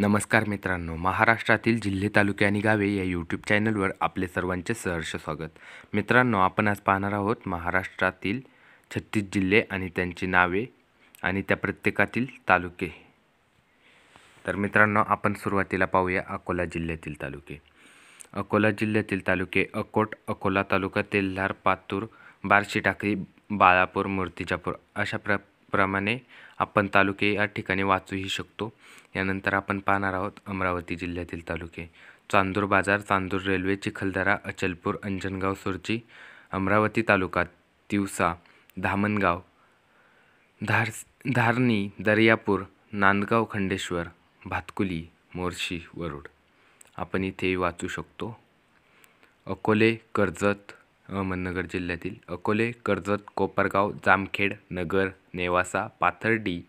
नमस्कार मित्रांनो महाराष्ट्रातील जिल्हे तालुके आणि गावे या यूट्यूब चॅनलवर आपले सर्वांचे सहर्ष स्वागत मित्रांनो आपण आज पाहणार आहोत महाराष्ट्रातील छत्तीस जिल्हे आणि त्यांची नावे आणि त्या प्रत्येकातील तालुके तर मित्रांनो आपण सुरुवातीला पाहूया अकोला जिल्ह्यातील तालुके अकोला जिल्ह्यातील तालुके अकोट अकोला तालुका तेल्हार पातूर बार्शी टाकळी बाळापूर मूर्तिजापूर अशा प्र प्रमाणे आपण तालुके या ठिकाणी वाचूही शकतो यानंतर आपण पाहणार आहोत अमरावती जिल्ह्यातील तालुके चांदूर बाजार चांदूर रेल्वे चिखलदरा अचलपूर अंजनगाव सुरजी अमरावती तालुका तिवसा धामणगाव धार धारणी दर्यापूर नांदगाव खंडेश्वर भातकुली मोर्शी वरुड आपण इथे वाचू शकतो अकोले कर्जत अहमदनगर जिल्ह्यातील अकोले कर्जत कोपरगाव जामखेड नगर नेवासा पाथर्डी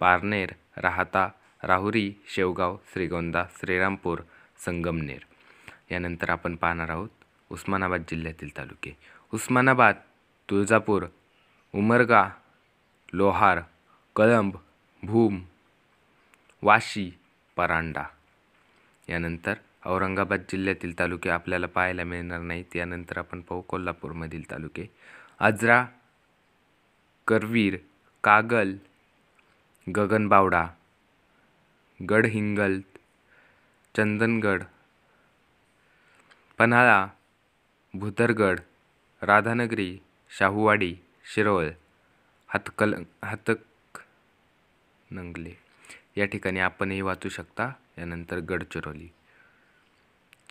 पारनेर राहता राहुरी शेवगाव श्रीगोंदा श्रीरामपूर संगमनेर यानंतर आपण पाहणार आहोत उस्मानाबाद जिल्ह्यातील तालुके उस्मानाबाद तुळजापूर उमरगा लोहार कळंब भूम वाशी परांडा यानंतर औरंगाबाद जिल्ह्यातील तालुके आपल्याला पाहायला मिळणार नाहीत यानंतर आपण पाहू कोल्हापूरमधील तालुके आजरा करवीर कागल गगनबावडा गडहिंगल चंदनगड पन्हाळा भुतरगड, राधानगरी शाहूवाडी शिरोळ हतक नंगले, या ठिकाणी आपणही वाचू शकता यानंतर गडचिरोली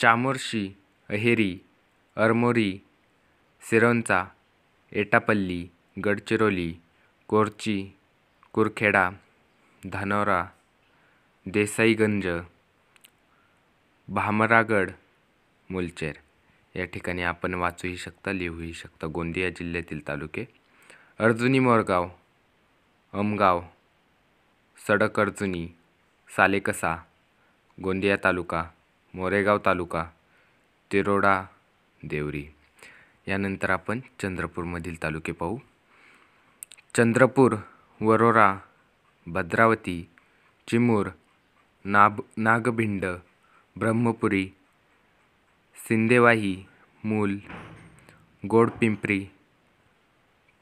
चामोर्शी अहेरी अरमोरी सिरोंचा एटापल्ली गडचिरोली कोरची कुरखेडा धानोरा देसाईगंज भामरागड मुलचेर या ठिकाणी आपण वाचूही शकता लिहूही शकता गोंदिया जिल्ह्यातील तालुके अर्जुनी मोरगाव अमगाव सडक अर्जुनी सालेकसा गोंदिया तालुका मोरेगाव तालुका तिरोडा देवरी यानंतर आपण चंद्रपूरमधील तालुके पाहू चंद्रपूर वरोरा भद्रावती चिमूर नाब नागभिंड ब्रह्मपुरी सिंदेवाही मूल गोडपिंपरी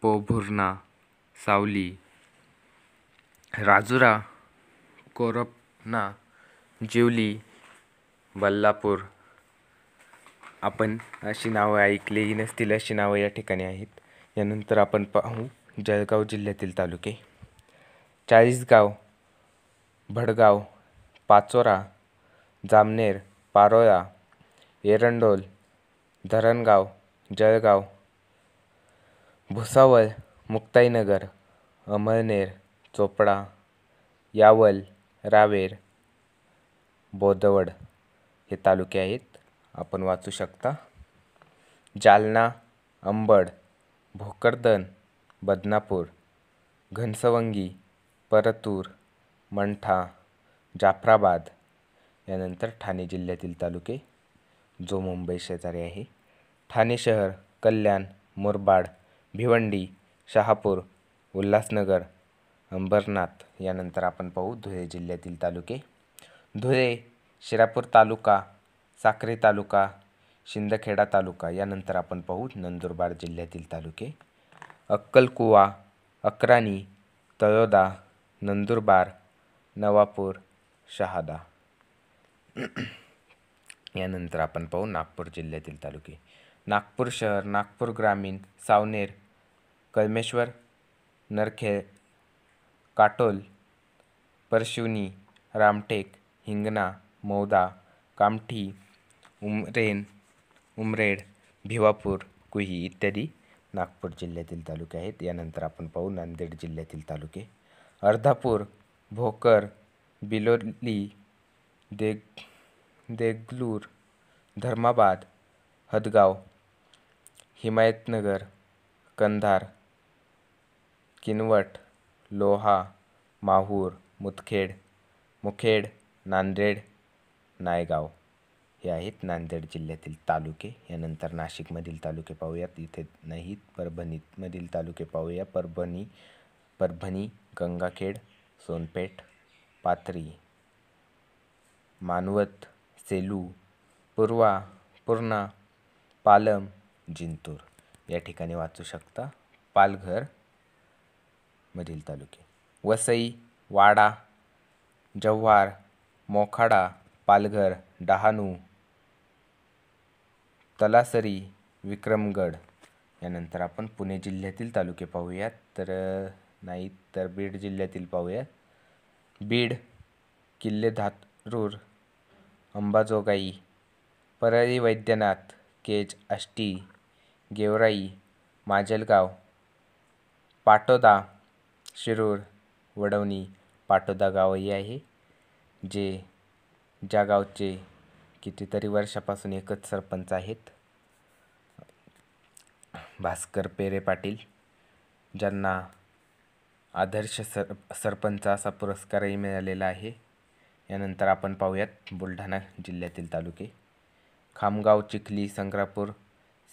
पोभुर्णा सावली राजुरा कोरपना जिवली बल्लापूर आपण अशी नावं ऐकलेली नसतील अशी नावं या ठिकाणी आहेत यानंतर आपण पाहू जळगाव जिल्ह्यातील तालुके चाळीसगाव भडगाव पाचोरा जामनेर पारोळा एरंडोल धरणगाव जळगाव भुसावळ मुक्ताईनगर अमळनेर चोपडा यावल रावेर बोदवड हे तालुके आहेत आपण वाचू शकता जालना अंबड भोकरदन बदनापूर घनसवंगी परतूर मंठा जाफराबाद यानंतर ठाणे जिल्ह्यातील तालुके जो मुंबई शेजारी आहे ठाणे शहर कल्याण मुरबाड भिवंडी शहापूर उल्हासनगर अंबरनाथ यानंतर आपण पाहू धुळे जिल्ह्यातील तालुके धुळे शिरापूर तालुका साक्री तालुका शिंदखेडा तालुका यानंतर आपण पाहू नंदुरबार जिल्ह्यातील तालुके अक्कलकुवा अक्राणी तळोदा नंदुरबार नवापूर शहादा यानंतर आपण पाहू नागपूर जिल्ह्यातील तालुके नागपूर शहर नागपूर ग्रामीण सावनेर कलमेश्वर नरखेळ काटोल परशिवनी रामटेक हिंगणा मौदा कामठी उमरेन उमरेड भिवापूर कुही इत्यादी नागपूर जिल्ह्यातील तालुके आहेत यानंतर आपण पाहू नांदेड जिल्ह्यातील तालुके अर्धापूर भोकर बिलोली देग देगलूर धर्माबाद हदगाव हिमायतनगर कंधार किनवट लोहा माहूर मुदखेड मुखेड नांदेड नायगाव हे आहेत नांदेड जिल्ह्यातील तालुके यानंतर नाशिकमधील तालुके पाहूयात इथे नाही परभणीमधील तालुके पाहूया परभणी परभणी गंगाखेड सोनपेठ पाथरी मानवत सेलू पूर्वा पूर्णा पालम जिंतूर या ठिकाणी वाचू शकता पालघर मधील तालुके वसई वाडा जव्हार मोखाडा पालघर डहाणू तलासरी विक्रमगड यानंतर आपण पुणे जिल्ह्यातील तालुके पाहूयात तर नाही तर बीड जिल्ह्यातील पाहूयात बीड किल्ले धातरूर, अंबाजोगाई परळी वैद्यनाथ केज आष्टी गेवराई माजलगाव पाटोदा शिरूर वडवणी पाटोदा गावही आहे जे ज्या गावचे कितीतरी वर्षापासून एकच सरपंच आहेत भास्कर पेरे पाटील ज्यांना आदर्श सर सरपंच असा पुरस्कारही मिळालेला आहे यानंतर आपण पाहूयात बुलढाणा जिल्ह्यातील तालुके खामगाव चिखली संग्रापूर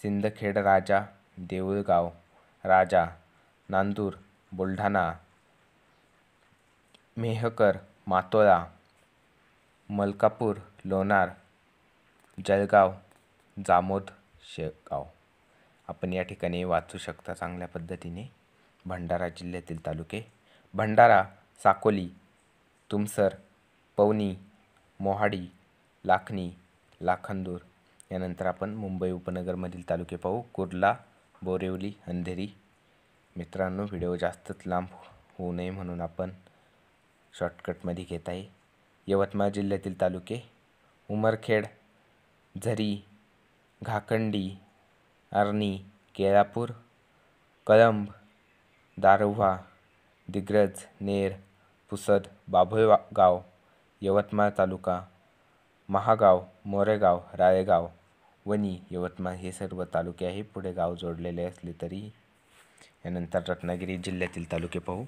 सिंदखेड राजा देऊळगाव राजा नांदूर बुलढाणा मेहकर मातोळा मलकापूर लोणार जळगाव जामोद शेगाव आपण या ठिकाणी वाचू शकता चांगल्या पद्धतीने भंडारा जिल्ह्यातील तालुके भंडारा साकोली तुमसर पवनी मोहाडी लाखनी लाखंदूर यानंतर आपण मुंबई उपनगरमधील तालुके पाहू कुर्ला बोरिवली अंधेरी मित्रांनो व्हिडिओ जास्तच लांब होऊ नये म्हणून आपण शॉर्टकटमध्ये घेत आहे यवतमाळ जिल्ह्यातील तालुके उमरखेड झरी घाकंडी, अर्नी, केळापूर कळंब दारव्हा दिग्रज नेर पुसद बाभुळवा गाव यवतमाळ तालुका महागाव मोरेगाव राळेगाव वणी यवतमाळ हे सर्व तालुके आहे पुढे गाव जोडलेले असले तरी यानंतर रत्नागिरी जिल्ह्यातील तालुके पाहू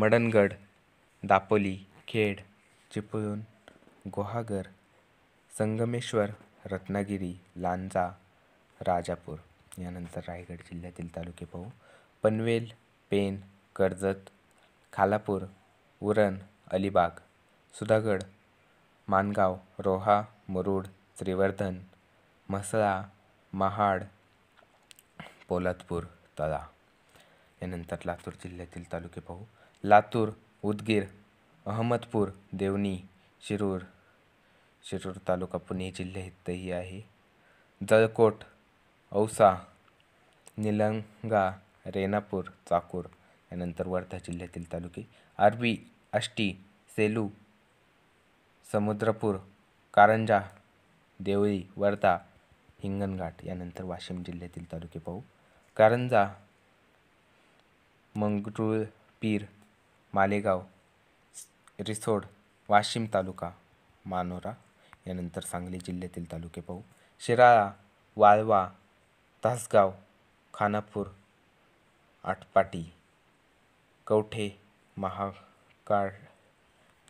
मडणगड दापोली खेड चिपळूण गुहागर संगमेश्वर रत्नागिरी लांजा राजापूर यानंतर रायगड जिल्ह्यातील तालुके पाहू पनवेल पेन, कर्जत खालापूर उरण अलिबाग सुधागड मानगाव रोहा मुरुड त्रिवर्धन, म्हसळा महाड पोलादपूर तळा यानंतर लातूर जिल्ह्यातील तालुके पाहू लातूर उदगीर अहमदपूर देवनी शिरूर शिरूर तालुका पुणे जिल्ह्यातही आहे जळकोट औसा निलंगा रेणापूर चाकूर यानंतर वर्धा जिल्ह्यातील तालुके आरबी आष्टी सेलू समुद्रपूर कारंजा देवळी वर्धा हिंगणघाट यानंतर वाशिम जिल्ह्यातील तालुके पाहू कारंजा मंगरुळपीर मालेगाव रिसोड वाशिम तालुका मानोरा यानंतर सांगली जिल्ह्यातील तालुके पाहू शिराळा वाळवा तासगाव खानापूर आटपाटी कवठे महाकाळ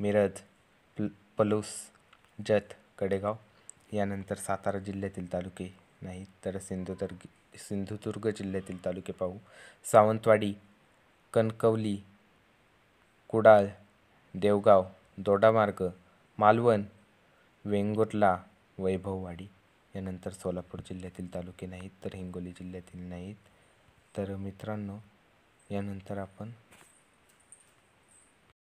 मिरज प्ल पलूस जत कडेगाव यानंतर सातारा जिल्ह्यातील तालुके नाही तर सिंधुदुर्ग सिंधुदुर्ग जिल्ह्यातील तालुके पाहू सावंतवाडी कणकवली कुडाळ देवगाव दोडामार्ग मालवण वेंगुर्ला वैभववाडी यानंतर सोलापूर जिल्ह्यातील तालुके नाहीत तर हिंगोली जिल्ह्यातील नाहीत तर मित्रांनो यानंतर आपण